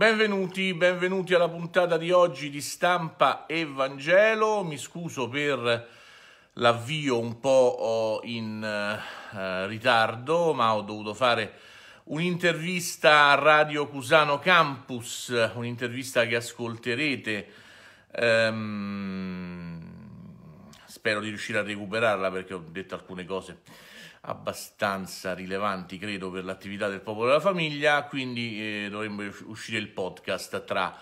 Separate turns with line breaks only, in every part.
Benvenuti, benvenuti alla puntata di oggi di Stampa Evangelo. Mi scuso per l'avvio un po' oh, in eh, ritardo, ma ho dovuto fare un'intervista a Radio Cusano Campus, un'intervista che ascolterete. Ehm, spero di riuscire a recuperarla perché ho detto alcune cose abbastanza rilevanti, credo, per l'attività del popolo della famiglia, quindi eh, dovrebbe uscire il podcast tra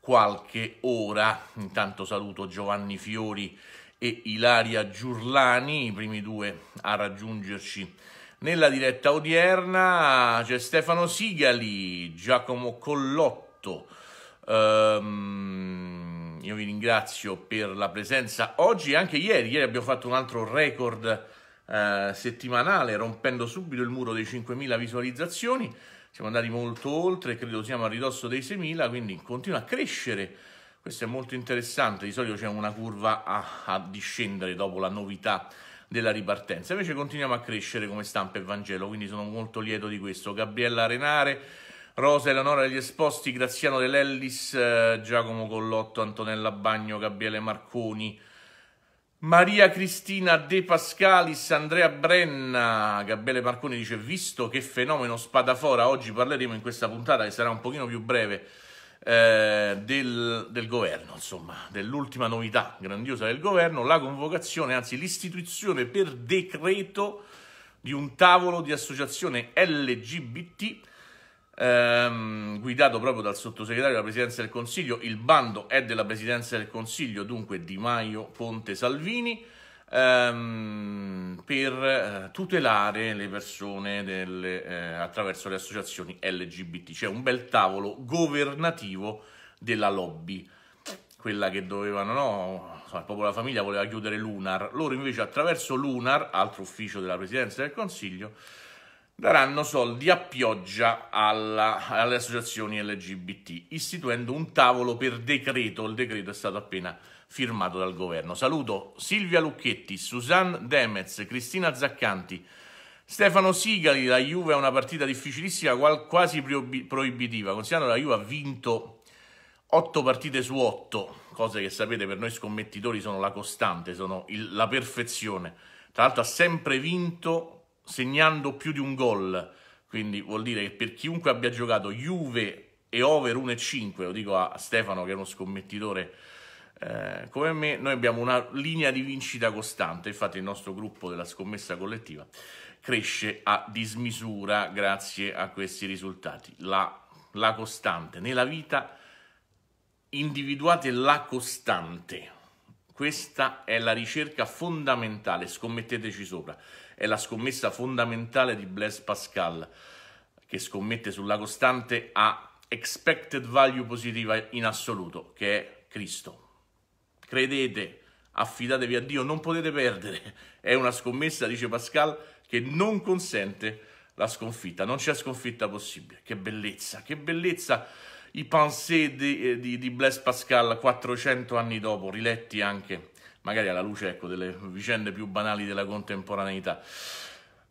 qualche ora. Intanto saluto Giovanni Fiori e Ilaria Giurlani, i primi due a raggiungerci nella diretta odierna. C'è Stefano Sigali, Giacomo Collotto. Um, io vi ringrazio per la presenza oggi e anche ieri. Ieri abbiamo fatto un altro record eh, settimanale rompendo subito il muro dei 5.000 visualizzazioni, siamo andati molto oltre, credo siamo a ridosso dei 6.000, quindi continua a crescere. Questo è molto interessante, di solito c'è una curva a, a discendere dopo la novità della ripartenza, invece continuiamo a crescere come stampa e Vangelo, quindi sono molto lieto di questo. Gabriella Renare, Rosa Eleonora degli Esposti, Graziano Dell'Ellis, eh, Giacomo Collotto, Antonella Bagno, Gabriele Marconi, Maria Cristina De Pascalis, Andrea Brenna, Gabriele Marconi dice visto che fenomeno spadafora, oggi parleremo in questa puntata che sarà un pochino più breve eh, del, del, governo, insomma, dell'ultima novità grandiosa del governo, la convocazione, anzi l'istituzione per decreto di un tavolo di associazione LGBT ehm, guidato proprio dal sottosegretario della Presidenza del Consiglio. Il bando è della Presidenza del Consiglio, dunque Di Maio, Ponte, Salvini, ehm, per eh, tutelare le persone delle, eh, attraverso le associazioni LGBT. C'è un bel tavolo governativo della lobby quella che dovevano, no? Insomma, proprio la famiglia voleva chiudere Lunar. Loro invece attraverso Lunar, altro ufficio della Presidenza del Consiglio, daranno soldi a pioggia alla, alle associazioni LGBT, istituendo un tavolo per decreto. Il decreto è stato appena firmato dal governo. Saluto Silvia Lucchetti, Suzanne Demez, Cristina Zaccanti, Stefano Sigali. La Juve è una partita difficilissima, quasi proibitiva, considerando che la Juve ha vinto 8 partite su 8, cose che sapete per noi scommettitori sono la costante, sono il, la perfezione. Tra l'altro ha sempre vinto segnando più di un gol, quindi vuol dire che per chiunque abbia giocato Juve e over 1,5, lo dico a Stefano che è uno scommettitore eh, come me, noi abbiamo una linea di vincita costante, infatti il nostro gruppo della scommessa collettiva cresce a dismisura grazie a questi risultati. La, la costante, nella vita individuate la costante, questa è la ricerca fondamentale, scommetteteci sopra è la scommessa fondamentale di Blaise Pascal, che scommette sulla costante a expected value positiva in assoluto, che è Cristo. Credete, affidatevi a Dio, non potete perdere. È una scommessa, dice Pascal, che non consente la sconfitta, non c'è sconfitta possibile. Che bellezza, che bellezza i pensieri di, eh, di, di Blaise Pascal 400 anni dopo, riletti anche magari alla luce ecco, delle vicende più banali della contemporaneità.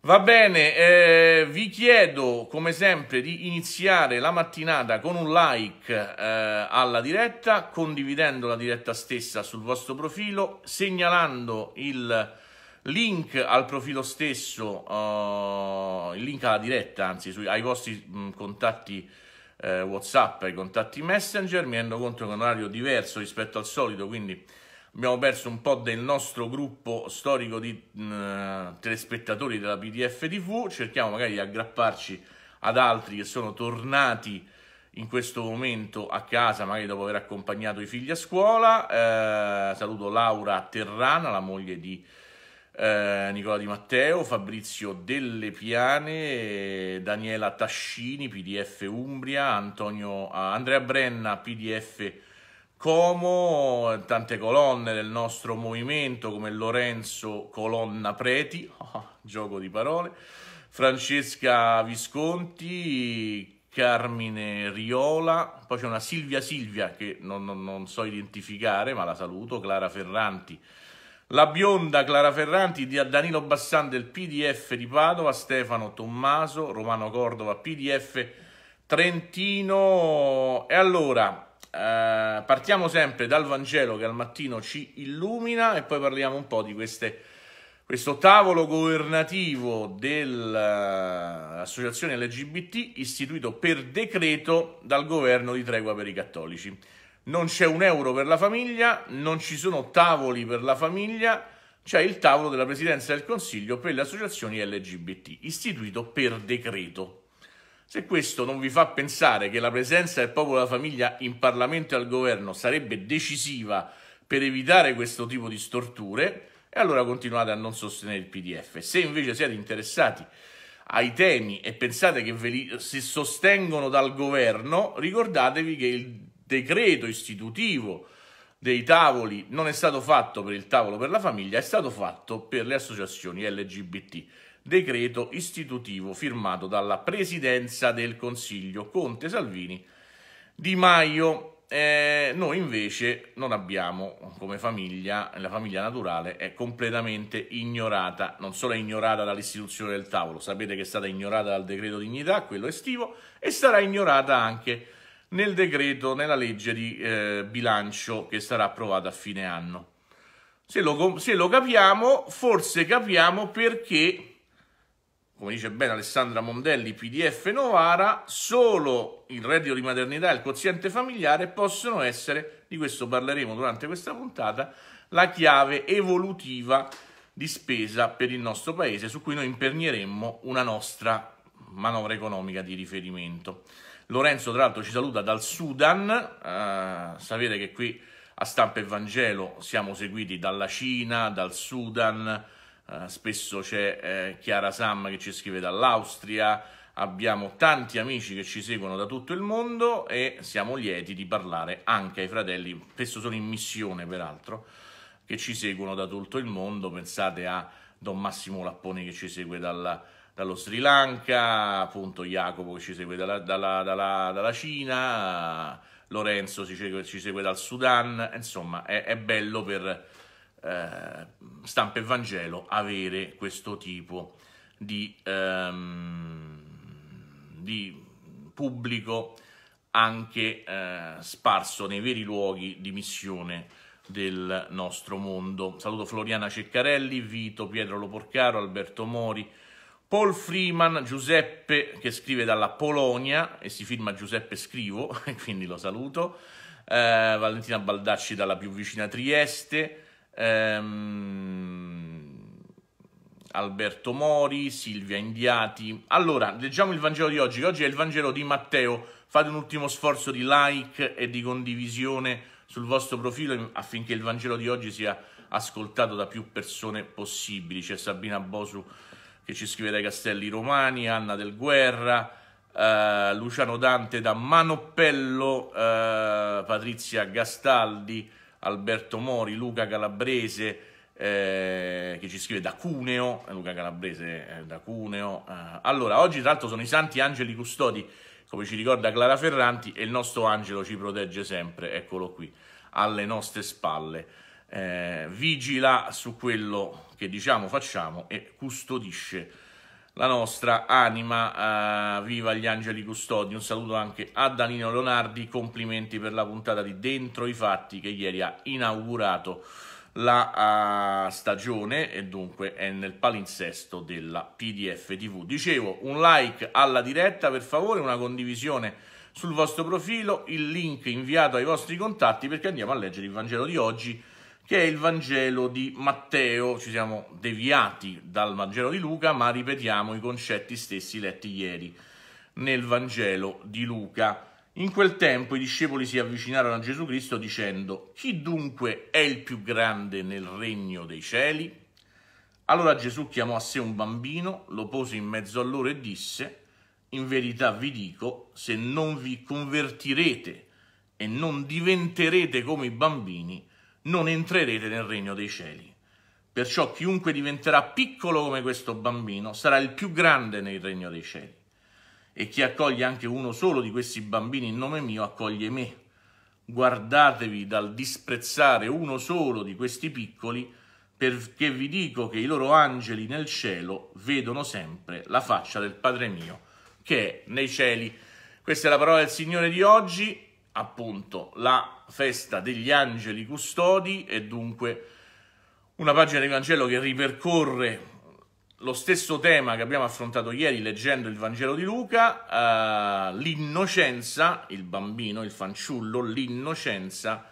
Va bene, eh, vi chiedo come sempre di iniziare la mattinata con un like eh, alla diretta, condividendo la diretta stessa sul vostro profilo, segnalando il link al profilo stesso, eh, il link alla diretta, anzi sui, ai vostri mh, mm, contatti eh, WhatsApp, ai contatti Messenger. Mi rendo conto che è un orario diverso rispetto al solito, quindi abbiamo perso un po' del nostro gruppo storico di mh, mm, telespettatori della PDF TV, cerchiamo magari di aggrapparci ad altri che sono tornati in questo momento a casa, magari dopo aver accompagnato i figli a scuola. Eh, saluto Laura Terrana, la moglie di eh, Nicola Di Matteo, Fabrizio Delle Piane, Daniela Tascini, PDF Umbria, Antonio, eh, Andrea Brenna, PDF Umbria, Como tante colonne del nostro movimento come Lorenzo Colonna Preti, oh, gioco di parole, Francesca Visconti, Carmine Riola, poi c'è una Silvia Silvia che non, non, non so identificare ma la saluto, Clara Ferranti, la bionda Clara Ferranti, Danilo Bassan del PDF di Padova, Stefano Tommaso, Romano Cordova, PDF Trentino e allora... Eh, partiamo sempre dal Vangelo che al mattino ci illumina e poi parliamo un po' di queste, questo tavolo governativo dell'associazione LGBT istituito per decreto dal governo di tregua per i cattolici. Non c'è un euro per la famiglia, non ci sono tavoli per la famiglia, c'è il tavolo della Presidenza del Consiglio per le associazioni LGBT, istituito per decreto. Se questo non vi fa pensare che la presenza del popolo della famiglia in Parlamento e al governo sarebbe decisiva per evitare questo tipo di storture, e allora continuate a non sostenere il PDF. Se invece siete interessati ai temi e pensate che ve li si sostengono dal governo, ricordatevi che il decreto istitutivo dei tavoli non è stato fatto per il tavolo per la famiglia, è stato fatto per le associazioni LGBT decreto istitutivo firmato dalla Presidenza del Consiglio Conte Salvini Di Maio. Eh, noi invece non abbiamo come famiglia, la famiglia naturale è completamente ignorata, non solo è ignorata dall'istituzione del tavolo, sapete che è stata ignorata dal decreto dignità, quello estivo, e sarà ignorata anche nel decreto, nella legge di eh, bilancio che sarà approvata a fine anno. Se lo, se lo capiamo, forse capiamo perché come dice bene Alessandra Mondelli, PDF Novara, solo il reddito di maternità e il quoziente familiare possono essere, di questo parleremo durante questa puntata, la chiave evolutiva di spesa per il nostro paese su cui noi impernieremmo una nostra manovra economica di riferimento. Lorenzo tra l'altro ci saluta dal Sudan, eh, sapete che qui a stampa e Vangelo siamo seguiti dalla Cina, dal Sudan, eh, spesso c'è eh, Chiara Sam che ci scrive dall'Austria, abbiamo tanti amici che ci seguono da tutto il mondo e siamo lieti di parlare anche ai fratelli, spesso sono in missione peraltro, che ci seguono da tutto il mondo, pensate a Don Massimo Lapponi che ci segue dalla, dallo Sri Lanka, appunto Jacopo che ci segue dalla, dalla, dalla, dalla Cina, Lorenzo ci segue, ci segue, dal Sudan, insomma è, è bello per eh, stampa e Vangelo avere questo tipo di, ehm, di pubblico anche eh, sparso nei veri luoghi di missione del nostro mondo. Saluto Floriana Ceccarelli, Vito, Pietro Loporcaro, Alberto Mori, Paul Freeman, Giuseppe che scrive dalla Polonia e si firma Giuseppe Scrivo, quindi lo saluto, eh, Valentina Baldacci dalla più vicina Trieste, ehm, Alberto Mori, Silvia Indiati. Allora, leggiamo il Vangelo di oggi, che oggi è il Vangelo di Matteo. Fate un ultimo sforzo di like e di condivisione sul vostro profilo affinché il Vangelo di oggi sia ascoltato da più persone possibili. C'è Sabina Bosu che ci scrive dai Castelli Romani, Anna del Guerra, eh, Luciano Dante da Manoppello, eh, Patrizia Gastaldi, Alberto Mori, Luca Calabrese, eh, che ci scrive da Cuneo, eh, Luca Calabrese eh, da Cuneo. Eh. Allora, oggi tra l'altro sono i santi angeli custodi, come ci ricorda Clara Ferranti, e il nostro angelo ci protegge sempre, eccolo qui, alle nostre spalle. Eh, vigila su quello che diciamo facciamo e custodisce la nostra anima eh, viva gli angeli custodi. Un saluto anche a Danilo Leonardi, complimenti per la puntata di Dentro i Fatti che ieri ha inaugurato la uh, stagione e dunque è nel palinsesto della PDF TV. Dicevo, un like alla diretta per favore, una condivisione sul vostro profilo, il link inviato ai vostri contatti perché andiamo a leggere il Vangelo di oggi che è il Vangelo di Matteo. Ci siamo deviati dal Vangelo di Luca, ma ripetiamo i concetti stessi letti ieri nel Vangelo di Luca. In quel tempo i discepoli si avvicinarono a Gesù Cristo dicendo, chi dunque è il più grande nel regno dei cieli? Allora Gesù chiamò a sé un bambino, lo pose in mezzo a loro e disse, in verità vi dico, se non vi convertirete e non diventerete come i bambini, non entrerete nel regno dei cieli. Perciò chiunque diventerà piccolo come questo bambino sarà il più grande nel regno dei cieli. E chi accoglie anche uno solo di questi bambini in nome mio accoglie me. Guardatevi dal disprezzare uno solo di questi piccoli, perché vi dico che i loro angeli nel cielo vedono sempre la faccia del Padre mio che è nei cieli. Questa è la parola del Signore di oggi, appunto, la festa degli angeli custodi e dunque una pagina di Vangelo che ripercorre lo stesso tema che abbiamo affrontato ieri leggendo il Vangelo di Luca, eh, l'innocenza, il bambino, il fanciullo, l'innocenza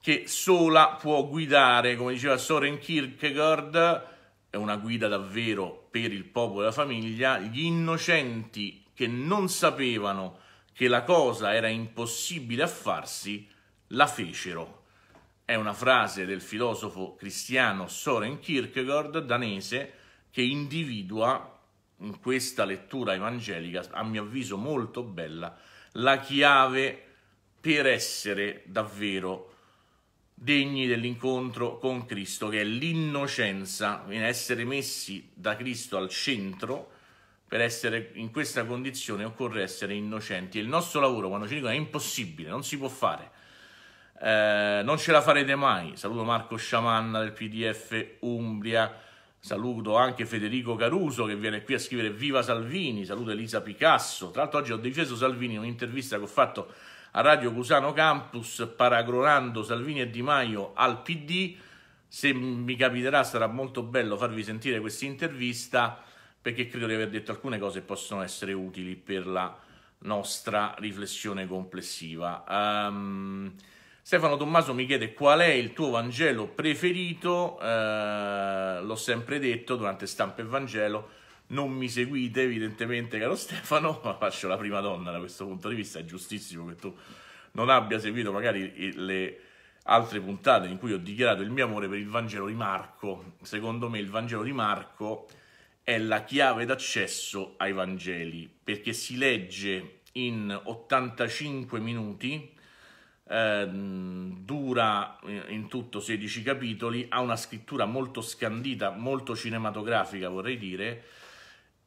che sola può guidare, come diceva Soren Kierkegaard, è una guida davvero per il popolo e la famiglia, gli innocenti che non sapevano che la cosa era impossibile a farsi la fecero. È una frase del filosofo cristiano Soren Kierkegaard, danese, che individua in questa lettura evangelica, a mio avviso molto bella, la chiave per essere davvero degni dell'incontro con Cristo, che è l'innocenza, in essere messi da Cristo al centro, per essere in questa condizione occorre essere innocenti. E il nostro lavoro, quando ci dicono è impossibile, non si può fare, eh, non ce la farete mai. Saluto Marco Sciamanna del PDF Umbria. Saluto anche Federico Caruso che viene qui a scrivere Viva Salvini. Saluto Elisa Picasso. Tra l'altro oggi ho difeso Salvini in un'intervista che ho fatto a Radio Cusano Campus paragonando Salvini e Di Maio al PD. Se mi capiterà sarà molto bello farvi sentire questa intervista perché credo di aver detto alcune cose che possono essere utili per la nostra riflessione complessiva. Um, Stefano Tommaso mi chiede qual è il tuo Vangelo preferito, eh, l'ho sempre detto durante stampa e Vangelo, non mi seguite evidentemente caro Stefano, ma faccio la prima donna da questo punto di vista, è giustissimo che tu non abbia seguito magari le altre puntate in cui ho dichiarato il mio amore per il Vangelo di Marco. Secondo me il Vangelo di Marco è la chiave d'accesso ai Vangeli, perché si legge in 85 minuti, Ehm, dura in tutto 16 capitoli, ha una scrittura molto scandita, molto cinematografica vorrei dire,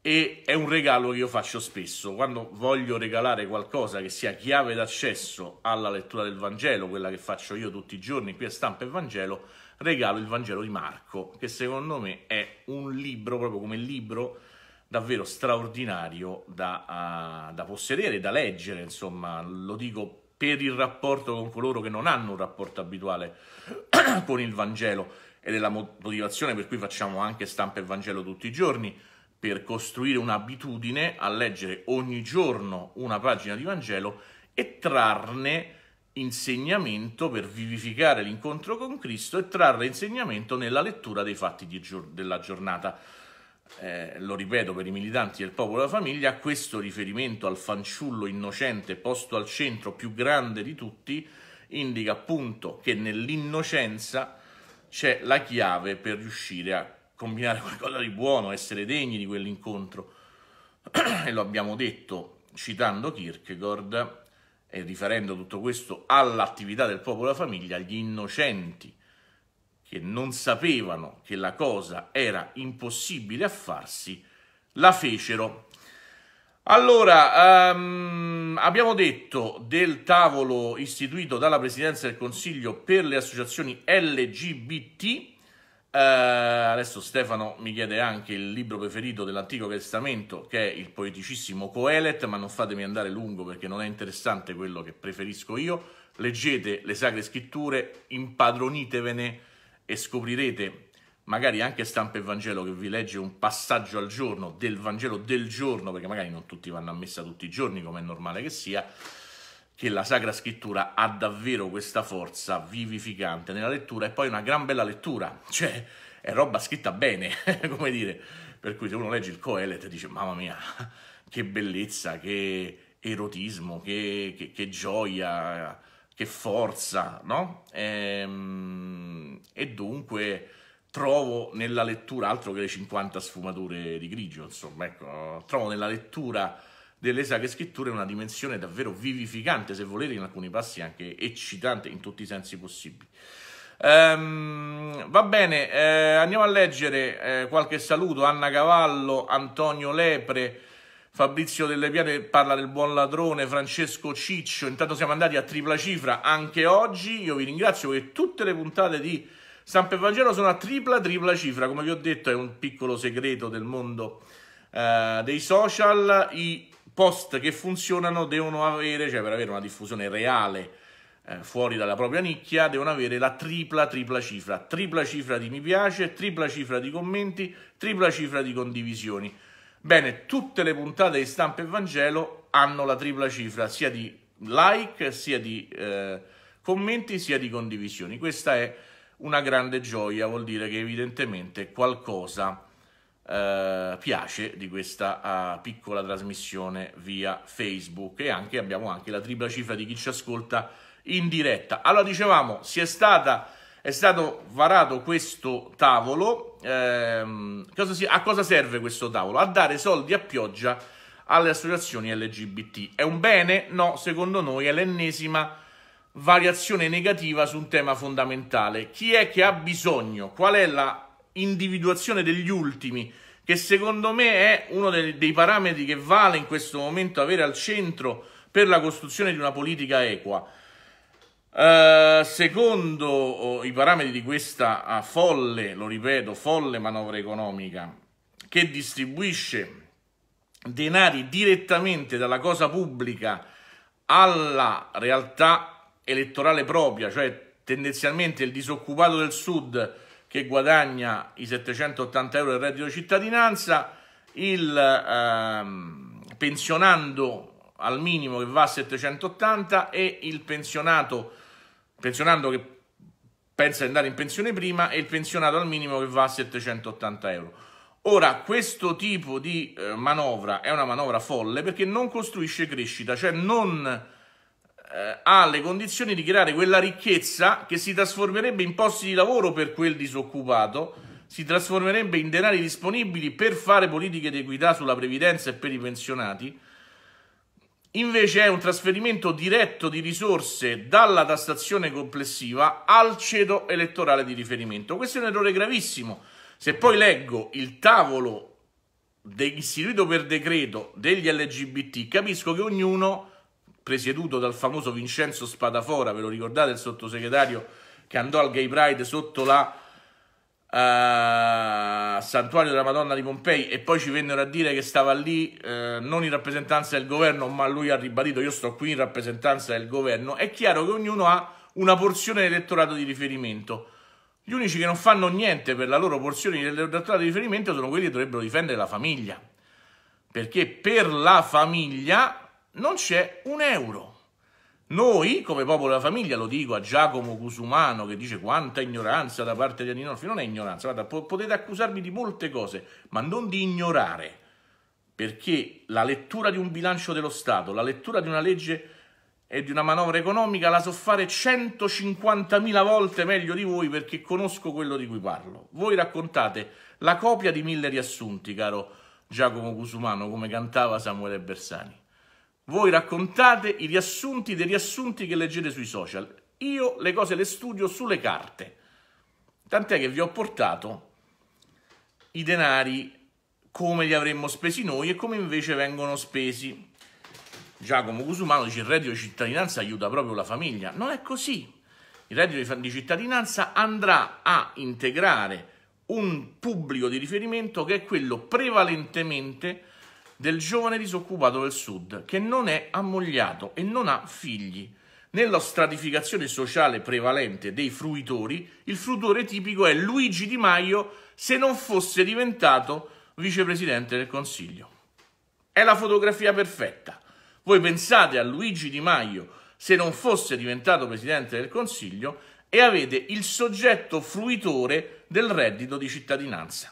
e è un regalo che io faccio spesso quando voglio regalare qualcosa che sia chiave d'accesso alla lettura del Vangelo, quella che faccio io tutti i giorni qui a Stampa e Vangelo, regalo il Vangelo di Marco, che secondo me è un libro proprio come libro davvero straordinario da, uh, da possedere, da leggere, insomma, lo dico per il rapporto con coloro che non hanno un rapporto abituale con il Vangelo ed è la motivazione per cui facciamo anche stampa e Vangelo tutti i giorni, per costruire un'abitudine a leggere ogni giorno una pagina di Vangelo e trarne insegnamento per vivificare l'incontro con Cristo e trarre insegnamento nella lettura dei fatti gior- della giornata eh, lo ripeto per i militanti del popolo e della famiglia, questo riferimento al fanciullo innocente posto al centro più grande di tutti indica appunto che nell'innocenza c'è la chiave per riuscire a combinare qualcosa di buono, essere degni di quell'incontro. e lo abbiamo detto citando Kierkegaard e riferendo tutto questo all'attività del popolo e della famiglia, gli innocenti che non sapevano che la cosa era impossibile a farsi, la fecero. Allora, um, abbiamo detto del tavolo istituito dalla Presidenza del Consiglio per le associazioni LGBT. Uh, eh, adesso Stefano mi chiede anche il libro preferito dell'Antico Testamento, che è il poeticissimo Coelet, ma non fatemi andare lungo perché non è interessante quello che preferisco io. Leggete le Sacre Scritture, impadronitevene e scoprirete magari anche stampa e Vangelo che vi legge un passaggio al giorno del Vangelo del giorno, perché magari non tutti vanno a messa tutti i giorni come è normale che sia, che la Sacra Scrittura ha davvero questa forza vivificante nella lettura e poi una gran bella lettura, cioè è roba scritta bene, come dire, per cui se uno legge il Coelet dice mamma mia, che bellezza, che erotismo, che, che, che gioia, che forza, no? Ehm e dunque trovo nella lettura, altro che le 50 sfumature di grigio, insomma, ecco, trovo nella lettura delle sacre scritture una dimensione davvero vivificante, se volete, in alcuni passi anche eccitante in tutti i sensi possibili. Um, va bene, eh, andiamo a leggere eh, qualche saluto. Anna Cavallo, Antonio Lepre, Fabrizio Delle Piane parla del buon ladrone, Francesco Ciccio. Intanto siamo andati a tripla cifra anche oggi. Io vi ringrazio che tutte le puntate di Stampa e Vangelo sono a tripla tripla cifra, come vi ho detto è un piccolo segreto del mondo eh, dei social, i post che funzionano devono avere, cioè per avere una diffusione reale eh, fuori dalla propria nicchia, devono avere la tripla tripla cifra, tripla cifra di mi piace, tripla cifra di commenti, tripla cifra di condivisioni. Bene, tutte le puntate di Stampa e Vangelo hanno la tripla cifra, sia di like, sia di eh, commenti, sia di condivisioni. Questa è una grande gioia, vuol dire che evidentemente qualcosa eh, piace di questa eh, piccola trasmissione via Facebook e anche, abbiamo anche la tripla cifra di chi ci ascolta in diretta. Allora dicevamo, si è stata è stato varato questo tavolo. Ehm, cosa si, a cosa serve questo tavolo? A dare soldi a pioggia alle associazioni LGBT. È un bene? No, secondo noi è l'ennesima variazione negativa su un tema fondamentale. Chi è che ha bisogno? Qual è la individuazione degli ultimi? Che secondo me è uno dei, dei parametri che vale in questo momento avere al centro per la costruzione di una politica equa. Uh, secondo oh, i parametri di questa ah, folle, lo ripeto, folle manovra economica che distribuisce denari direttamente dalla cosa pubblica alla realtà elettorale propria, cioè tendenzialmente il disoccupato del sud che guadagna i 780 euro del reddito di cittadinanza, il ehm, pensionando al minimo che va a 780 e il pensionato, pensionando che pensa di andare in pensione prima e il pensionato al minimo che va a 780 euro. Ora, questo tipo di eh, manovra è una manovra folle perché non costruisce crescita, cioè non eh, ha le condizioni di creare quella ricchezza che si trasformerebbe in posti di lavoro per quel disoccupato, si trasformerebbe in denari disponibili per fare politiche di equità sulla previdenza e per i pensionati. Invece è un trasferimento diretto di risorse dalla tassazione complessiva al ceto elettorale di riferimento. Questo è un errore gravissimo. Se poi leggo il tavolo istituito per decreto degli LGBT, capisco che ognuno presieduto dal famoso Vincenzo Spadafora, ve lo ricordate il sottosegretario che andò al Gay Pride sotto la uh, Santuario della Madonna di Pompei e poi ci vennero a dire che stava lì uh, non in rappresentanza del governo, ma lui ha ribadito io sto qui in rappresentanza del governo, è chiaro che ognuno ha una porzione di elettorato di riferimento. Gli unici che non fanno niente per la loro porzione di elettorato di riferimento sono quelli che dovrebbero difendere la famiglia. Perché per la famiglia non c'è un euro. Noi, come popolo della famiglia, lo dico a Giacomo Cusumano che dice quanta ignoranza da parte di Aninolfi, non è ignoranza, guarda, potete accusarmi di molte cose, ma non di ignorare, perché la lettura di un bilancio dello Stato, la lettura di una legge e di una manovra economica la so fare 150.000 volte meglio di voi perché conosco quello di cui parlo. Voi raccontate la copia di mille riassunti, caro Giacomo Cusumano, come cantava Samuele Bersani voi raccontate i riassunti dei riassunti che leggete sui social. Io le cose le studio sulle carte. Tant'è che vi ho portato i denari come li avremmo spesi noi e come invece vengono spesi. Giacomo Cusumano dice il reddito di cittadinanza aiuta proprio la famiglia. Non è così. Il reddito di cittadinanza andrà a integrare un pubblico di riferimento che è quello prevalentemente del giovane disoccupato del sud che non è ammogliato e non ha figli. Nella stratificazione sociale prevalente dei fruitori, il fruitore tipico è Luigi Di Maio se non fosse diventato vicepresidente del Consiglio. È la fotografia perfetta. Voi pensate a Luigi Di Maio se non fosse diventato presidente del Consiglio e avete il soggetto fruitore del reddito di cittadinanza,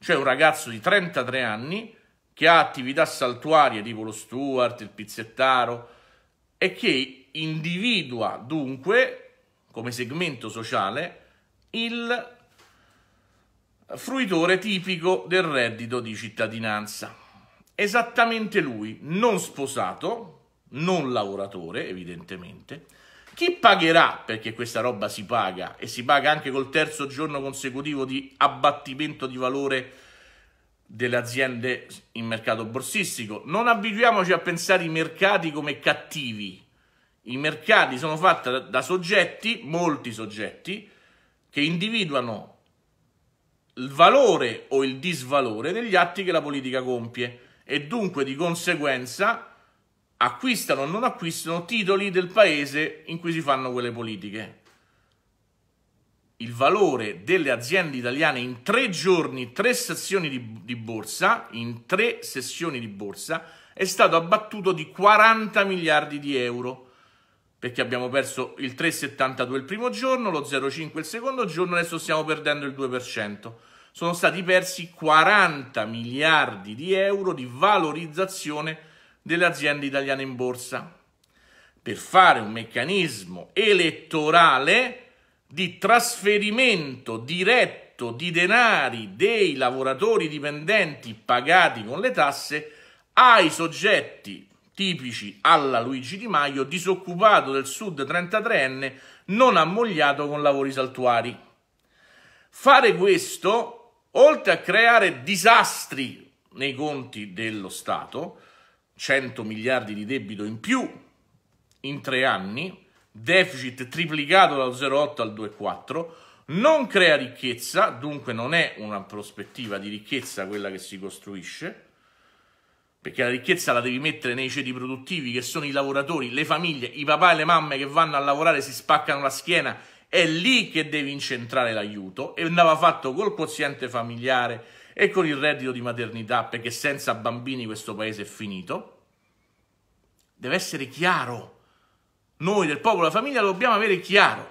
cioè un ragazzo di 33 anni che ha attività saltuarie tipo lo Stuart, il pizzettaro e che individua dunque come segmento sociale il fruitore tipico del reddito di cittadinanza. Esattamente lui, non sposato, non lavoratore evidentemente, chi pagherà, perché questa roba si paga e si paga anche col terzo giorno consecutivo di abbattimento di valore delle aziende in mercato borsistico. Non abituiamoci a pensare i mercati come cattivi. I mercati sono fatti da, soggetti, molti soggetti, che individuano il valore o il disvalore degli atti che la politica compie e dunque di conseguenza acquistano o non acquistano titoli del paese in cui si fanno quelle politiche il valore delle aziende italiane in tre giorni, tre sessioni di, di, borsa, in tre sessioni di borsa, è stato abbattuto di 40 miliardi di euro, perché abbiamo perso il 3,72 il primo giorno, lo 0,5 il secondo giorno, adesso stiamo perdendo il 2%. Sono stati persi 40 miliardi di euro di valorizzazione delle aziende italiane in borsa. Per fare un meccanismo elettorale di trasferimento diretto di denari dei lavoratori dipendenti pagati con le tasse ai soggetti tipici alla Luigi Di Maio, disoccupato del sud 33enne, non ammogliato con lavori saltuari. Fare questo, oltre a creare disastri nei conti dello Stato, 100 miliardi di debito in più in tre anni, deficit triplicato dal 0,8 al 2,4, non crea ricchezza, dunque non è una prospettiva di ricchezza quella che si costruisce, perché la ricchezza la devi mettere nei ceti produttivi che sono i lavoratori, le famiglie, i papà e le mamme che vanno a lavorare si spaccano la schiena, è lì che devi incentrare l'aiuto e andava fatto col quoziente familiare e con il reddito di maternità, perché senza bambini questo paese è finito. Deve essere chiaro noi del popolo della famiglia dobbiamo avere chiaro.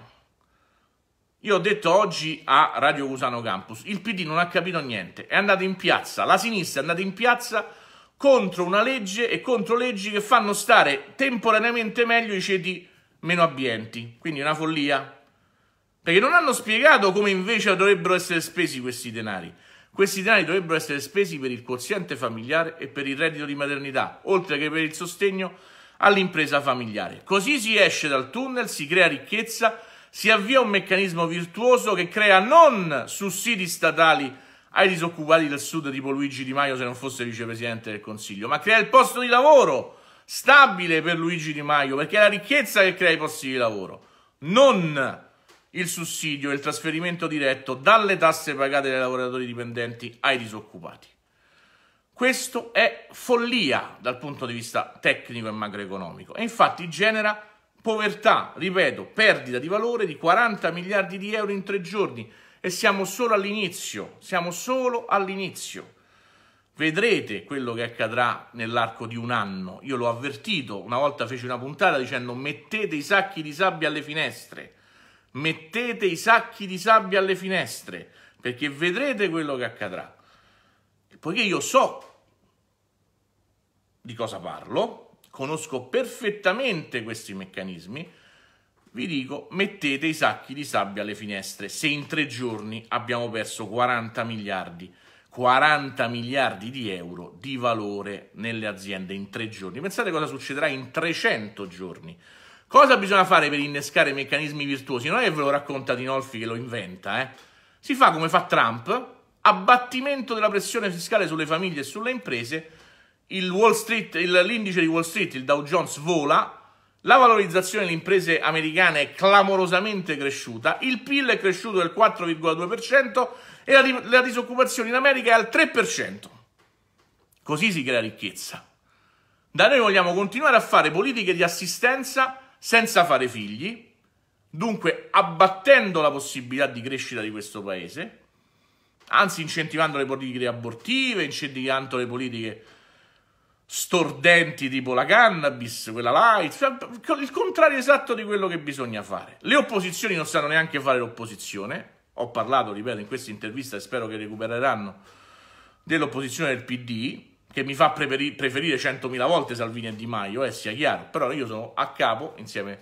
Io ho detto oggi a Radio Cusano Campus, il PD non ha capito niente, è andato in piazza, la sinistra è andata in piazza contro una legge e contro leggi che fanno stare temporaneamente meglio i ceti meno abbienti, quindi è una follia. Perché non hanno spiegato come invece dovrebbero essere spesi questi denari. Questi denari dovrebbero essere spesi per il quoziente familiare e per il reddito di maternità, oltre che per il sostegno all'impresa familiare. Così si esce dal tunnel, si crea ricchezza, si avvia un meccanismo virtuoso che crea non sussidi statali ai disoccupati del sud tipo Luigi Di Maio se non fosse vicepresidente del Consiglio, ma crea il posto di lavoro stabile per Luigi Di Maio, perché è la ricchezza che crea i posti di lavoro, non il sussidio il trasferimento diretto dalle tasse pagate dai lavoratori dipendenti ai disoccupati. Questo è follia dal punto di vista tecnico e macroeconomico e infatti genera povertà, ripeto, perdita di valore di 40 miliardi di euro in tre giorni e siamo solo all'inizio, siamo solo all'inizio. Vedrete quello che accadrà nell'arco di un anno. Io l'ho avvertito, una volta feci una puntata dicendo mettete i sacchi di sabbia alle finestre, mettete i sacchi di sabbia alle finestre, perché vedrete quello che accadrà poiché io so di cosa parlo, conosco perfettamente questi meccanismi, vi dico mettete i sacchi di sabbia alle finestre. Se in tre giorni abbiamo perso 40 miliardi, 40 miliardi di euro di valore nelle aziende in tre giorni, pensate cosa succederà in 300 giorni. Cosa bisogna fare per innescare meccanismi virtuosi? Non è che ve lo racconta Dinolfi che lo inventa, eh? Si fa come fa Trump, abbattimento della pressione fiscale sulle famiglie e sulle imprese, Street, l'indice di Wall Street, il Dow Jones, vola, la valorizzazione delle imprese americane è clamorosamente cresciuta, il PIL è cresciuto del 4,2% e la, la disoccupazione in America è al 3%. Così si crea ricchezza. Da noi vogliamo continuare a fare politiche di assistenza senza fare figli, dunque abbattendo la possibilità di crescita di questo paese, anzi incentivando le politiche abortive, incentivando le politiche stordenti tipo la cannabis, quella light, cioè, il contrario esatto di quello che bisogna fare. Le opposizioni non sanno neanche fare l'opposizione, ho parlato, ripeto, in questa intervista e spero che recupereranno dell'opposizione del PD, che mi fa preferire 100.000 volte Salvini e Di Maio, eh, sia chiaro, però io sono a capo insieme a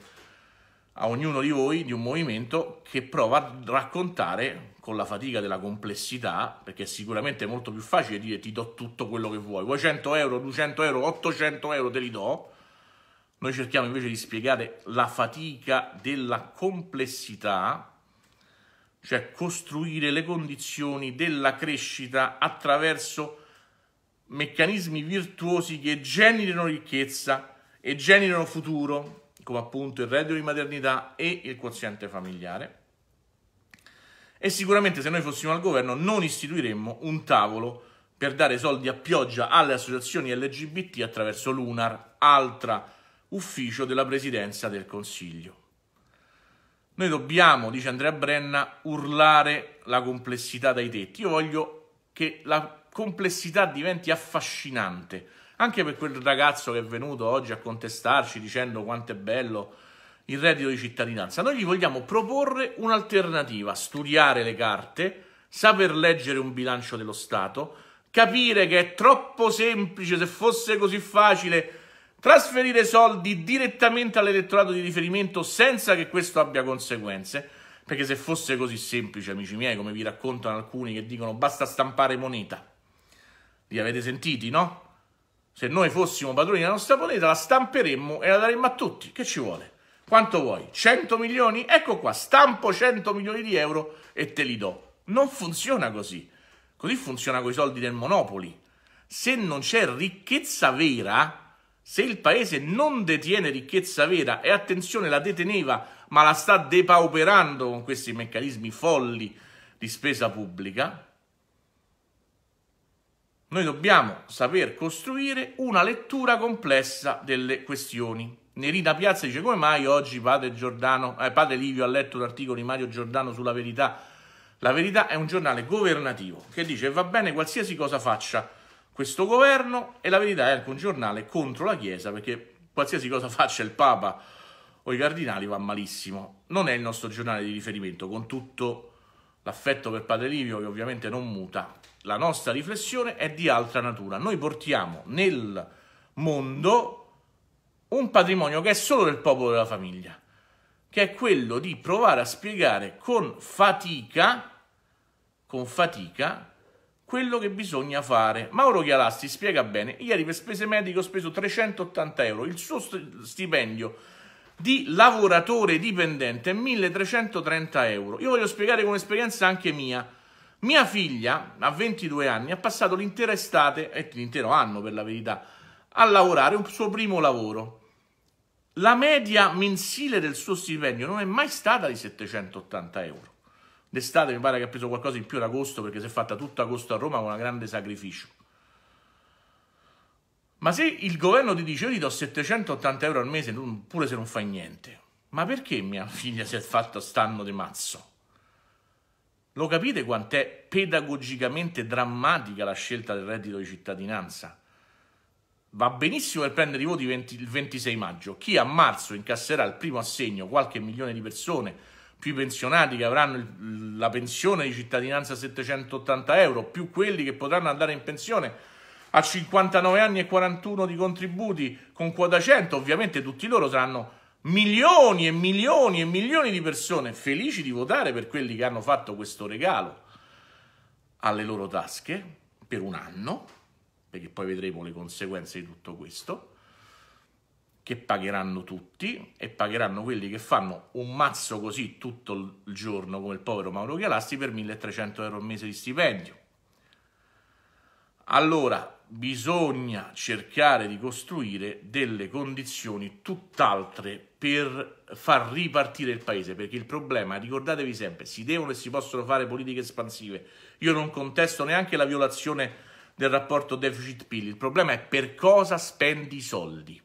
a ognuno di voi di un movimento che prova a raccontare con la fatica della complessità, perché è sicuramente è molto più facile dire ti do tutto quello che vuoi, vuoi 100 euro, 200 euro, 800 euro te li do, noi cerchiamo invece di spiegare la fatica della complessità, cioè costruire le condizioni della crescita attraverso meccanismi virtuosi che generino ricchezza e generano futuro come appunto il reddito di maternità e il quoziente familiare. E sicuramente se noi fossimo al governo non istituiremmo un tavolo per dare soldi a pioggia alle associazioni LGBT attraverso l'UNAR, altra ufficio della Presidenza del Consiglio. Noi dobbiamo, dice Andrea Brenna, urlare la complessità dai tetti. Io voglio che la complessità diventi affascinante, anche per quel ragazzo che è venuto oggi a contestarci dicendo quanto è bello il reddito di cittadinanza. Noi gli vogliamo proporre un'alternativa, studiare le carte, saper leggere un bilancio dello Stato, capire che è troppo semplice, se fosse così facile, trasferire soldi direttamente all'elettorato di riferimento senza che questo abbia conseguenze. Perché se fosse così semplice, amici miei, come vi raccontano alcuni che dicono basta stampare moneta, li avete sentiti, no? se noi fossimo padroni della nostra moneta, la stamperemmo e la daremmo a tutti. Che ci vuole? Quanto vuoi? 100 milioni? Ecco qua, stampo 100 milioni di euro e te li do. Non funziona così. Così funziona con i soldi del Monopoli. Se non c'è ricchezza vera, se il paese non detiene ricchezza vera, e attenzione, la deteneva, ma la sta depauperando con questi meccanismi folli di spesa pubblica, noi dobbiamo saper costruire una lettura complessa delle questioni. Nerina Piazza dice come mai oggi padre, Giordano, eh, padre Livio ha letto l'articolo di Mario Giordano sulla verità. La verità è un giornale governativo che dice va bene qualsiasi cosa faccia questo governo e la verità è anche un giornale contro la Chiesa perché qualsiasi cosa faccia il Papa o i cardinali va malissimo. Non è il nostro giornale di riferimento con tutto l'affetto per Padre Livio che ovviamente non muta, la nostra riflessione è di altra natura. Noi portiamo nel mondo un patrimonio che è solo del popolo della famiglia, che è quello di provare a spiegare con fatica, con fatica, quello che bisogna fare. Mauro Chialasti spiega bene, ieri per spese mediche ho speso 380 euro, il suo stipendio di lavoratore dipendente 1330 euro. Io voglio spiegare con esperienza anche mia. Mia figlia, a 22 anni, ha passato l'intera estate, e l'intero anno per la verità, a lavorare un suo primo lavoro. La media mensile del suo stipendio non è mai stata di 780 euro. D'estate mi pare che ha preso qualcosa in più ad agosto perché si è fatta tutto agosto a Roma con un grande sacrificio. Ma se il governo ti dice io ti do 780 euro al mese pure se non fai niente, ma perché mia figlia si è fatta stanno di mazzo? Lo capite quant'è pedagogicamente drammatica la scelta del reddito di cittadinanza? Va benissimo per prendere i voti 20, il 26 maggio. Chi a marzo incasserà il primo assegno, qualche milione di persone, più i pensionati che avranno il, la pensione di cittadinanza 780 euro, più quelli che potranno andare in pensione a 59 anni e 41 di contributi con quota 100, ovviamente tutti loro saranno milioni e milioni e milioni di persone felici di votare per quelli che hanno fatto questo regalo alle loro tasche per un anno, perché poi vedremo le conseguenze di tutto questo, che pagheranno tutti e pagheranno quelli che fanno un mazzo così tutto il giorno come il povero Mauro Galassi per 1300 euro al mese di stipendio. Allora, bisogna cercare di costruire delle condizioni tutt'altre per far ripartire il paese, perché il problema, ricordatevi sempre, si devono e si possono fare politiche espansive. Io non contesto neanche la violazione del rapporto deficit-PIL, il problema è per cosa spendi i soldi.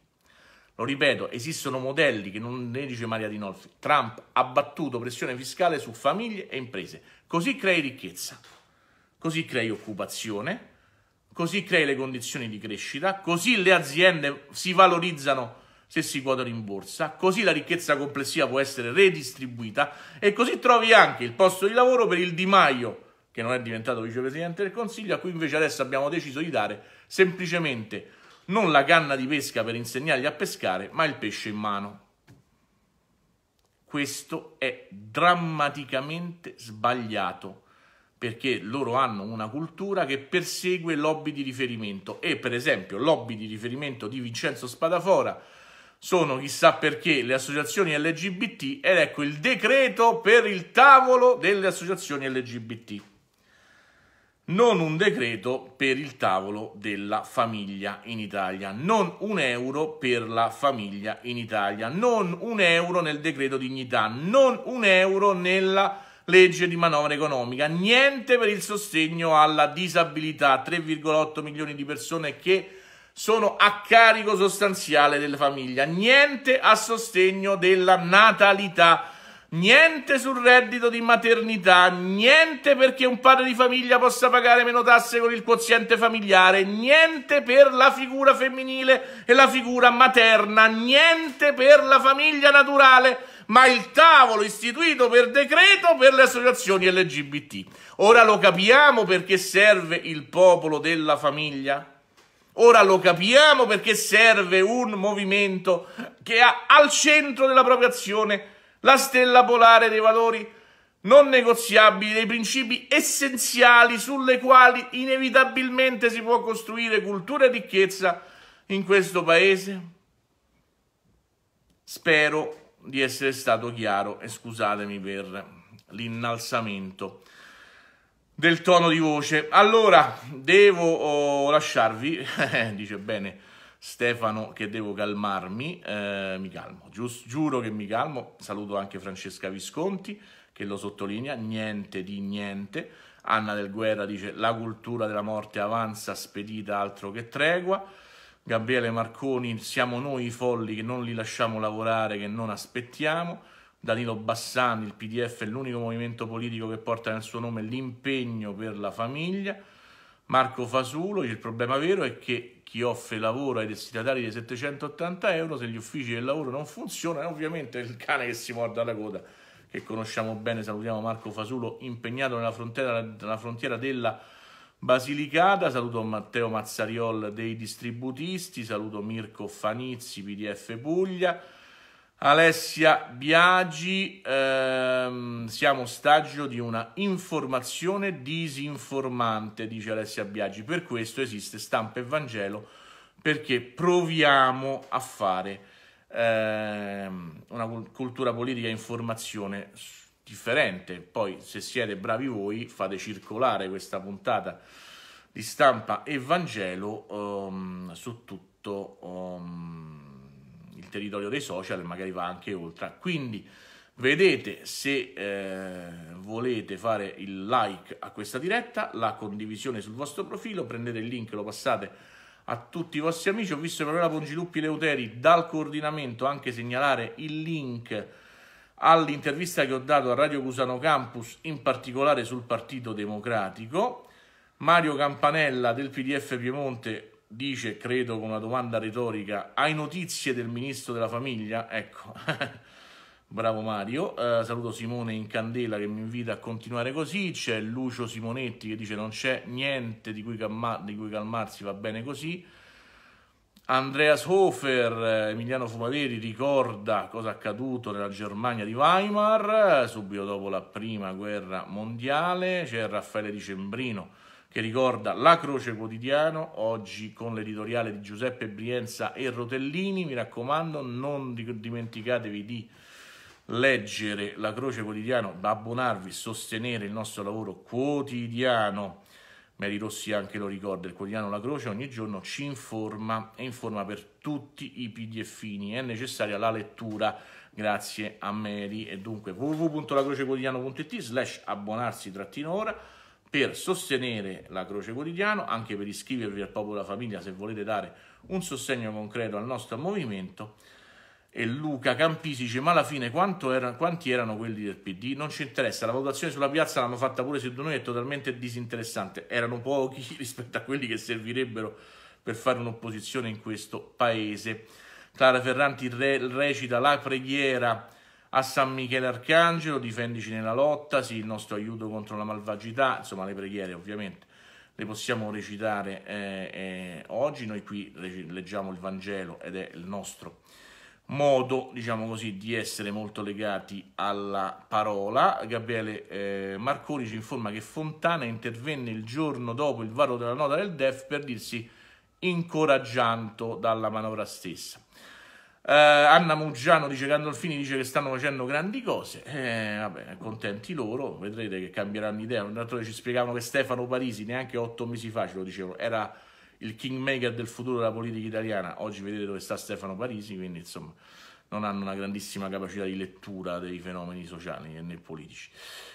Lo ripeto, esistono modelli che non ne dice Maria Di Nolfi. Trump ha battuto pressione fiscale su famiglie e imprese. Così crei ricchezza, così crei occupazione, così crei le condizioni di crescita, così le aziende si valorizzano se si quotano in borsa, così la ricchezza complessiva può essere redistribuita e così trovi anche il posto di lavoro per il Di Maio, che non è diventato vicepresidente del Consiglio, a cui invece adesso abbiamo deciso di dare semplicemente non la canna di pesca per insegnargli a pescare, ma il pesce in mano. Questo è drammaticamente sbagliato perché loro hanno una cultura che persegue lobby di riferimento e per esempio lobby di riferimento di Vincenzo Spadafora sono chissà perché le associazioni LGBT ed ecco il decreto per il tavolo delle associazioni LGBT. Non un decreto per il tavolo della famiglia in Italia, non un euro per la famiglia in Italia, non un euro nel decreto dignità, non un euro nella famiglia legge di manovra economica. Niente per il sostegno alla disabilità, 3,8 milioni di persone che sono a carico sostanziale della famiglia. Niente a sostegno della natalità. Niente sul reddito di maternità, niente perché un padre di famiglia possa pagare meno tasse con il quoziente familiare, niente per la figura femminile e la figura materna, niente per la famiglia naturale ma il tavolo istituito per decreto per le associazioni LGBT. Ora lo capiamo perché serve il popolo della famiglia? Ora lo capiamo perché serve un movimento che ha al centro della propria azione la stella polare dei valori non negoziabili, dei principi essenziali sulle quali inevitabilmente si può costruire cultura e ricchezza in questo paese? Spero di essere stato chiaro e scusatemi per l'innalzamento del tono di voce. Allora, devo oh, lasciarvi, dice bene Stefano che devo calmarmi, eh, mi calmo, Gius, giuro che mi calmo, saluto anche Francesca Visconti che lo sottolinea, niente di niente, Anna del Guerra dice la cultura della morte avanza spedita altro che tregua, Gabriele Marconi, siamo noi i folli che non li lasciamo lavorare, che non aspettiamo. Danilo Bassani, il PDF è l'unico movimento politico che porta nel suo nome l'impegno per la famiglia. Marco Fasulo, il problema vero è che chi offre lavoro ai destinatari dei 780 euro, se gli uffici del lavoro non funzionano, è ovviamente il cane che si morde la coda, che conosciamo bene, salutiamo Marco Fasulo, impegnato nella frontiera, nella frontiera della Basilicata, saluto Matteo Mazzariol dei distributisti, saluto Mirko Fanizzi, PDF Puglia, Alessia Biagi, ehm, siamo ostaggio di una informazione disinformante, dice Alessia Biagi, per questo esiste stampa e Vangelo, perché proviamo a fare ehm, una cultura politica e informazione differente. Poi, se siete bravi voi, fate circolare questa puntata di stampa Evangelo um, ehm, su tutto um, il territorio dei social, magari va anche oltre. Quindi vedete se eh, volete fare il like a questa diretta, la condivisione sul vostro profilo, prendete il link, e lo passate a tutti i vostri amici. Ho visto che la Pongiluppi Leuteri dal coordinamento anche segnalare il link all'intervista che ho dato a Radio Cusano Campus, in particolare sul Partito Democratico. Mario Campanella del PDF Piemonte dice, credo con una domanda retorica, hai notizie del ministro della famiglia? Ecco, bravo Mario. Eh, saluto Simone in candela che mi invita a continuare così. C'è Lucio Simonetti che dice non c'è niente di cui, calma- di cui calmarsi, va bene così. Andreas Hofer, eh, Emiliano Fumaveri, ricorda cosa è accaduto nella Germania di Weimar eh, subito dopo la prima guerra mondiale. C'è Raffaele Dicembrino che ricorda La Croce Quotidiano, oggi con l'editoriale di Giuseppe Brienza e Rotellini. Mi raccomando, non dimenticatevi di leggere La Croce Quotidiano, abbonarvi, sostenere il nostro lavoro quotidiano. Mary Rossi anche lo ricorda, il quotidiano La Croce ogni giorno ci informa e informa per tutti i pdfini, è necessaria la lettura grazie a Mary e dunque www.lacrocequotidiano.it slash abbonarsi trattino ora per sostenere la Croce Quotidiano, anche per iscrivervi al Popolo della Famiglia se volete dare un sostegno concreto al nostro movimento e Luca Campisi dice ma alla fine erano, quanti erano quelli del PD? Non ci interessa, la votazione sulla piazza l'hanno fatta pure su noi, è totalmente disinteressante, erano pochi rispetto a quelli che servirebbero per fare un'opposizione in questo paese. Clara Ferranti re, recita la preghiera a San Michele Arcangelo, difendici nella lotta, sì, il nostro aiuto contro la malvagità, insomma le preghiere ovviamente le possiamo recitare eh, eh, oggi, noi qui leggiamo il Vangelo ed è il nostro modo, diciamo così, di essere molto legati alla parola. Gabriele eh, Marconi ci informa che Fontana intervenne il giorno dopo il varo della nota del DEF per dirsi incoraggiato dalla manovra stessa. Eh, Anna Muggiano dice che Andolfini dice che stanno facendo grandi cose, eh, vabbè, contenti loro, vedrete che cambieranno idea. Un altro ci spiegavano che Stefano Parisi neanche otto mesi fa, ce lo dicevano, era il kingmaker del futuro della politica italiana. Oggi vedete dove sta Stefano Parisi, quindi insomma non hanno una grandissima capacità di lettura dei fenomeni sociali né politici.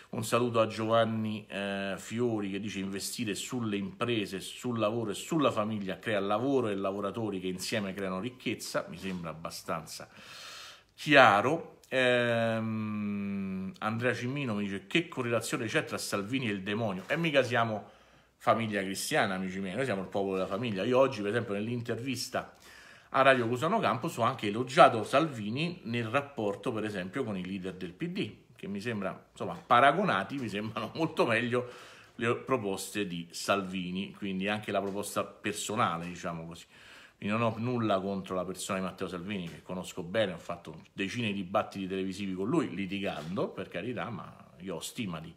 Un saluto a Giovanni eh, Fiori che dice investire sulle imprese, sul lavoro e sulla famiglia crea lavoro e lavoratori che insieme creano ricchezza, mi sembra abbastanza chiaro. Ehm, Andrea Cimmino mi dice che correlazione c'è tra Salvini e il demonio e mica siamo famiglia cristiana, amici miei, noi siamo il popolo della famiglia. Io oggi, per esempio, nell'intervista a Radio Cusano Campus ho anche elogiato Salvini nel rapporto, per esempio, con i leader del PD, che mi sembra, insomma, paragonati, mi sembrano molto meglio le proposte di Salvini, quindi anche la proposta personale, diciamo così. Quindi non ho nulla contro la persona di Matteo Salvini, che conosco bene, ho fatto decine di dibattiti televisivi con lui, litigando, per carità, ma io ho stima di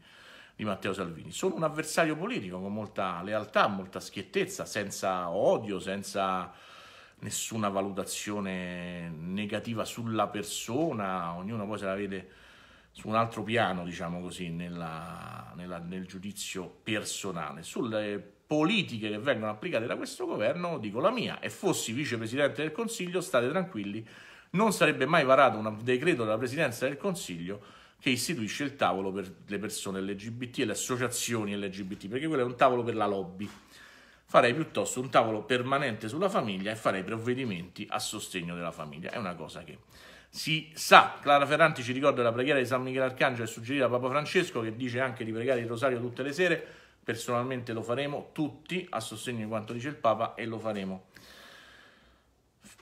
di Matteo Salvini. Sono un avversario politico con molta lealtà, molta schiettezza, senza odio, senza nessuna valutazione negativa sulla persona, ognuno poi se la vede su un altro piano, diciamo così, nella, nella, nel giudizio personale. Sulle politiche che vengono applicate da questo governo dico la mia e fossi vicepresidente del Consiglio, state tranquilli, non sarebbe mai varato un decreto della Presidenza del Consiglio che istituisce il tavolo per le persone LGBT e le associazioni LGBT, perché quello è un tavolo per la lobby. Farei piuttosto un tavolo permanente sulla famiglia e farei provvedimenti a sostegno della famiglia. È una cosa che si sa. Clara Ferranti ci ricorda la preghiera di San Michele Arcangelo e suggerita a Papa Francesco, che dice anche di pregare il rosario tutte le sere. Personalmente lo faremo tutti a sostegno di quanto dice il Papa e lo faremo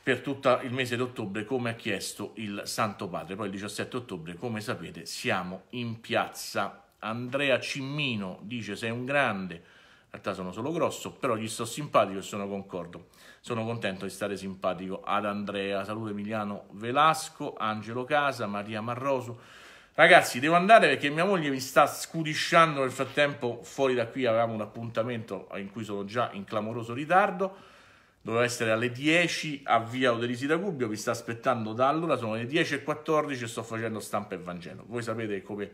per tutto il mese d'ottobre come ha chiesto il Santo Padre. Poi il 17 ottobre, come sapete, siamo in piazza. Andrea Cimmino dice sei un grande, in realtà sono solo grosso, però gli sto simpatico e sono concordo. Sono contento di stare simpatico ad Andrea. Saluto Emiliano Velasco, Angelo Casa, Maria Marroso. Ragazzi, devo andare perché mia moglie mi sta scudisciando nel frattempo fuori da qui, avevamo un appuntamento in cui sono già in clamoroso ritardo doveva essere alle 10 a via Oderisi da Gubbio, vi sta aspettando da allora, sono le 10 e 14 e sto facendo stampa e Vangelo. Voi sapete come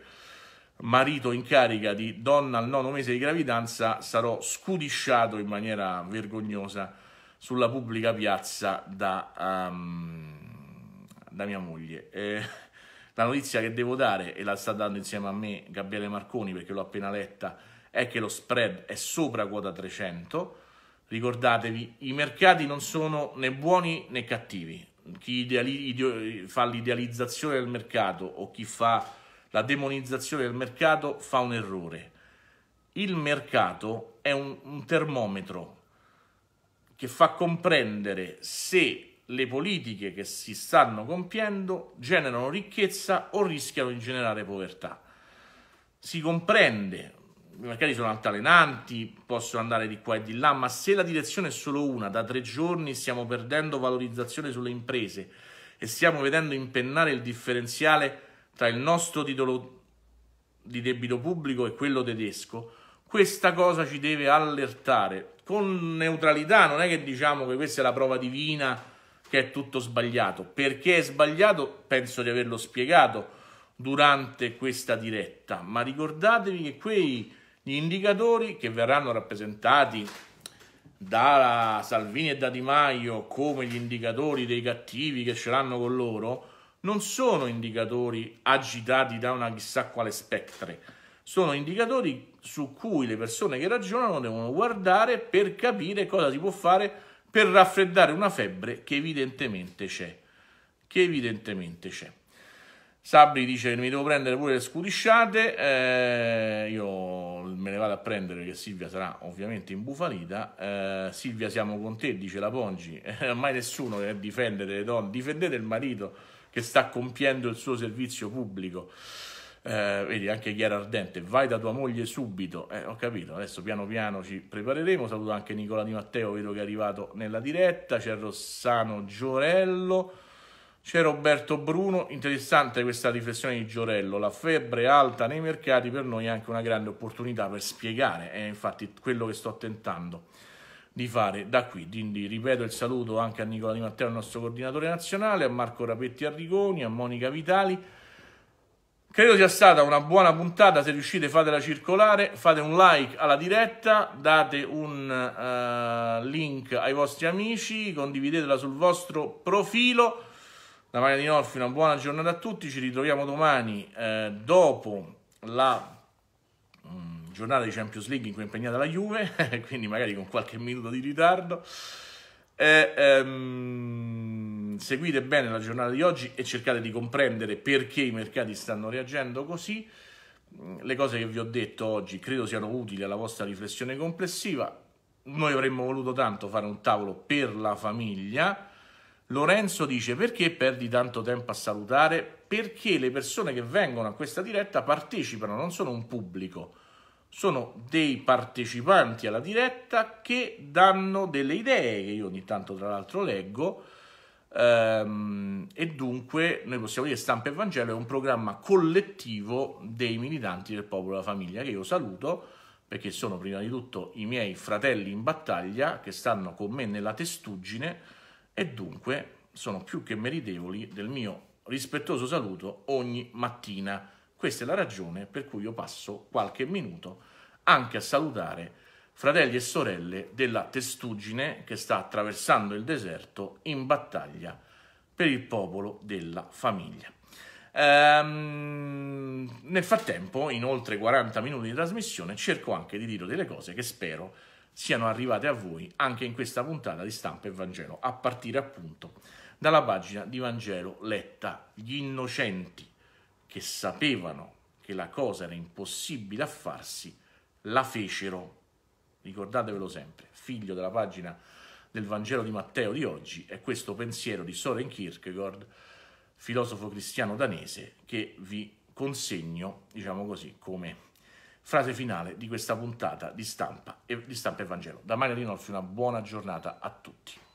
marito in carica di donna al nono mese di gravidanza sarò scudisciato in maniera vergognosa sulla pubblica piazza da, um, da mia moglie. Eh, la notizia che devo dare, e la sta dando insieme a me Gabriele Marconi perché l'ho appena letta, è che lo spread è sopra quota 300, Ricordatevi, i mercati non sono né buoni né cattivi. Chi ideali, ideo, fa l'idealizzazione del mercato o chi fa la demonizzazione del mercato fa un errore. Il mercato è un, un termometro che fa comprendere se le politiche che si stanno compiendo generano ricchezza o rischiano di generare povertà. Si comprende i mercati sono altalenanti, possono andare di qua e di là, ma se la direzione è solo una, da tre giorni stiamo perdendo valorizzazione sulle imprese e stiamo vedendo impennare il differenziale tra il nostro titolo di debito pubblico e quello tedesco, questa cosa ci deve allertare con neutralità, non è che diciamo che questa è la prova divina, che è tutto sbagliato. Perché è sbagliato penso di averlo spiegato durante questa diretta, ma ricordatevi che quei gli indicatori che verranno rappresentati da Salvini e da Di Maio come gli indicatori dei cattivi che ce l'hanno con loro non sono indicatori agitati da una chissà quale spectre, sono indicatori su cui le persone che ragionano devono guardare per capire cosa si può fare per raffreddare una febbre che evidentemente c'è. Che evidentemente c'è. Sabri dice che mi devo prendere pure le scudisciate, eh, io me ne vado a prendere che Silvia sarà ovviamente imbufalita. Eh, Silvia siamo con te, dice la Pongi, eh, ormai nessuno che difende le donne, difendete il marito che sta compiendo il suo servizio pubblico. Eh, vedi anche Chiara Ardente, vai da tua moglie subito. Eh, ho capito, adesso piano piano ci prepareremo. Saluto anche Nicola Di Matteo, vedo che è arrivato nella diretta. C'è Rossano Giorello. C'è Roberto Bruno, interessante questa riflessione di Giorello, la febbre alta nei mercati per noi è anche una grande opportunità per spiegare, è eh, infatti quello che sto tentando di fare da qui. Quindi ripeto il saluto anche a Nicola Di Matteo, il nostro coordinatore nazionale, a Marco Rapetti Arrigoni, a Monica Vitali. Credo sia stata una buona puntata, se riuscite fatela circolare, fate un like alla diretta, date un uh, link ai vostri amici, condividetela sul vostro profilo da Maria Di Norfi una buona giornata a tutti, ci ritroviamo domani eh, dopo la mh, mm, giornata di Champions League in cui è impegnata la Juve, quindi magari con qualche minuto di ritardo. Eh, ehm, seguite bene la giornata di oggi e cercate di comprendere perché i mercati stanno reagendo così. Mm, le cose che vi ho detto oggi credo siano utili alla vostra riflessione complessiva. Noi avremmo voluto tanto fare un tavolo per la famiglia Lorenzo dice perché perdi tanto tempo a salutare? Perché le persone che vengono a questa diretta partecipano, non sono un pubblico, sono dei partecipanti alla diretta che danno delle idee che io ogni tanto tra l'altro leggo ehm, e dunque noi possiamo dire Stampa e Vangelo è un programma collettivo dei militanti del popolo della famiglia che io saluto perché sono prima di tutto i miei fratelli in battaglia che stanno con me nella testuggine e dunque sono più che meritevoli del mio rispettoso saluto ogni mattina. Questa è la ragione per cui io passo qualche minuto anche a salutare fratelli e sorelle della testuggine che sta attraversando il deserto in battaglia per il popolo della famiglia. Ehm, nel frattempo, in oltre 40 minuti di trasmissione, cerco anche di dire delle cose che spero siano arrivate a voi anche in questa puntata di Stampa e Vangelo, a partire appunto dalla pagina di Vangelo letta Gli innocenti che sapevano che la cosa era impossibile a farsi, la fecero. Ricordatevelo sempre, figlio della pagina del Vangelo di Matteo di oggi è questo pensiero di Soren Kierkegaard, filosofo cristiano danese, che vi consegno, diciamo così, come frase finale di questa puntata di stampa, di stampa e Vangelo. Da Mario Rinolfi una buona giornata a tutti.